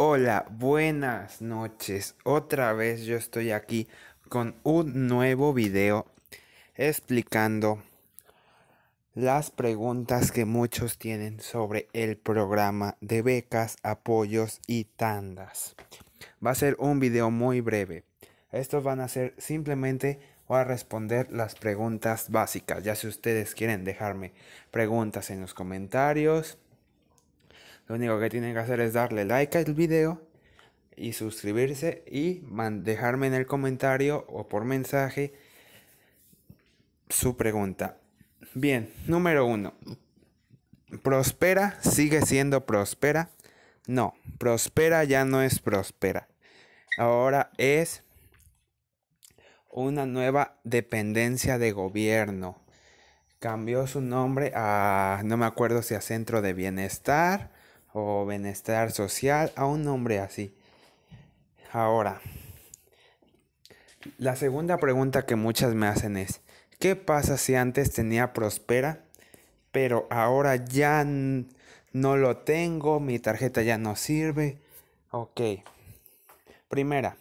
Hola, buenas noches. Otra vez yo estoy aquí con un nuevo video explicando las preguntas que muchos tienen sobre el programa de becas, apoyos y tandas. Va a ser un video muy breve. Estos van a ser simplemente voy a responder las preguntas básicas. Ya si ustedes quieren dejarme preguntas en los comentarios lo único que tienen que hacer es darle like al video y suscribirse y dejarme en el comentario o por mensaje su pregunta. Bien, número uno. ¿Prospera sigue siendo Prospera? No, Prospera ya no es Prospera. Ahora es una nueva dependencia de gobierno. Cambió su nombre a, no me acuerdo si a Centro de Bienestar o bienestar social a un hombre así. Ahora, la segunda pregunta que muchas me hacen es, ¿qué pasa si antes tenía Prospera, pero ahora ya no lo tengo, mi tarjeta ya no sirve? Ok. Primera,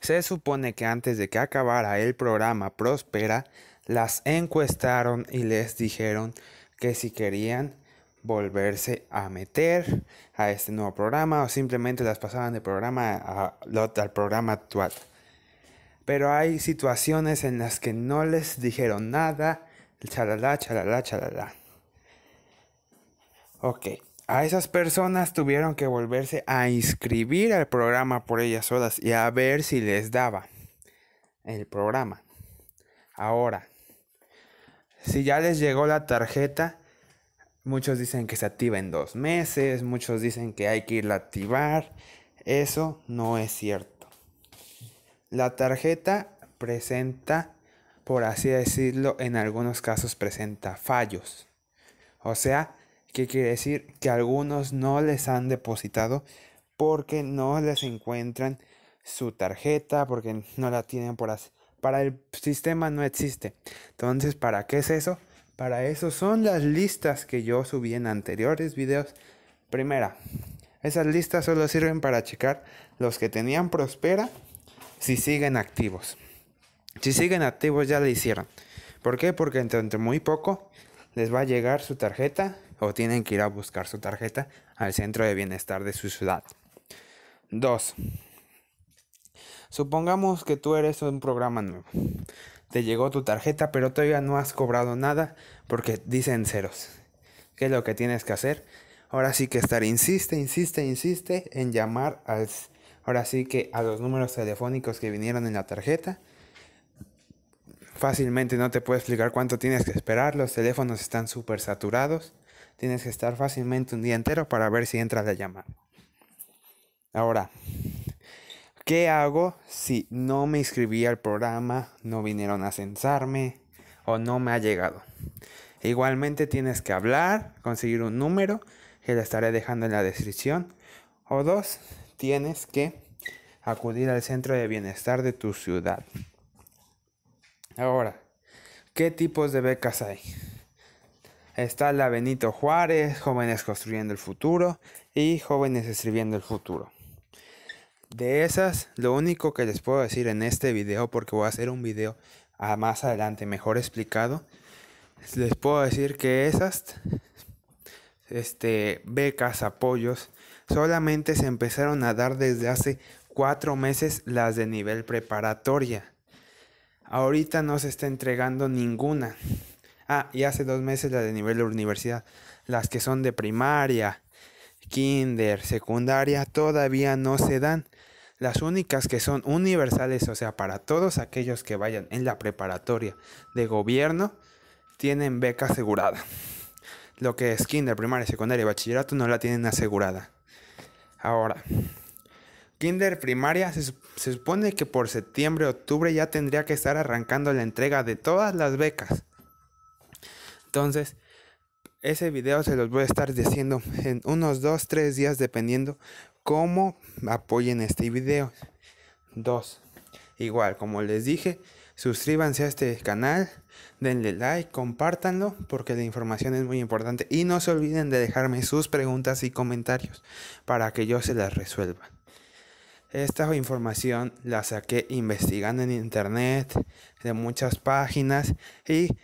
se supone que antes de que acabara el programa Prospera, las encuestaron y les dijeron que si querían volverse a meter a este nuevo programa o simplemente las pasaban de programa al programa actual. Pero hay situaciones en las que no les dijeron nada, chalala, chalala, chalala. Ok, a esas personas tuvieron que volverse a inscribir al programa por ellas solas y a ver si les daba el programa. Ahora, si ya les llegó la tarjeta, Muchos dicen que se activa en dos meses, muchos dicen que hay que irla a activar. Eso no es cierto. La tarjeta presenta, por así decirlo, en algunos casos presenta fallos. O sea, ¿qué quiere decir? Que algunos no les han depositado porque no les encuentran su tarjeta, porque no la tienen por así. Para el sistema no existe. Entonces, ¿para qué es eso? Para eso son las listas que yo subí en anteriores videos. Primera, esas listas solo sirven para checar los que tenían Prospera si siguen activos. Si siguen activos ya le hicieron. ¿Por qué? Porque entre muy poco les va a llegar su tarjeta o tienen que ir a buscar su tarjeta al centro de bienestar de su ciudad. Dos, Supongamos que tú eres un programa nuevo te llegó tu tarjeta, pero todavía no has cobrado nada porque dicen ceros. ¿Qué es lo que tienes que hacer? Ahora sí que estar, insiste, insiste, insiste en llamar al, ahora sí que a los números telefónicos que vinieron en la tarjeta. Fácilmente no te puedo explicar cuánto tienes que esperar, los teléfonos están súper saturados. Tienes que estar fácilmente un día entero para ver si entra la llamada. Ahora, ¿Qué hago si no me inscribí al programa, no vinieron a censarme o no me ha llegado? Igualmente tienes que hablar, conseguir un número que le estaré dejando en la descripción. O dos, tienes que acudir al centro de bienestar de tu ciudad. Ahora, ¿qué tipos de becas hay? Está la Benito Juárez, Jóvenes Construyendo el Futuro y Jóvenes Escribiendo el Futuro. De esas, lo único que les puedo decir en este video, porque voy a hacer un video más adelante mejor explicado, les puedo decir que esas este, becas, apoyos, solamente se empezaron a dar desde hace cuatro meses las de nivel preparatoria. Ahorita no se está entregando ninguna. Ah, y hace dos meses las de nivel universidad. Las que son de primaria, kinder, secundaria, todavía no se dan. Las únicas que son universales, o sea, para todos aquellos que vayan en la preparatoria de gobierno, tienen beca asegurada. Lo que es kinder, primaria, secundaria y bachillerato no la tienen asegurada. Ahora, kinder, primaria, se, supone que por septiembre, octubre ya tendría que estar arrancando la entrega de todas las becas. Entonces, ese video se los voy a estar diciendo en unos 2, 3 días dependiendo cómo apoyen este video. Dos. Igual, como les dije, suscríbanse a este canal, denle like, compártanlo, porque la información es muy importante. Y no se olviden de dejarme sus preguntas y comentarios para que yo se las resuelva. Esta información la saqué investigando en internet, de muchas páginas y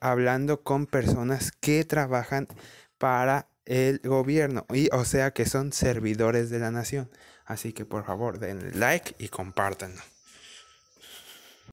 hablando con personas que trabajan para el gobierno. Y o sea que son servidores de la nación. Así que por favor, denle like y compártanlo.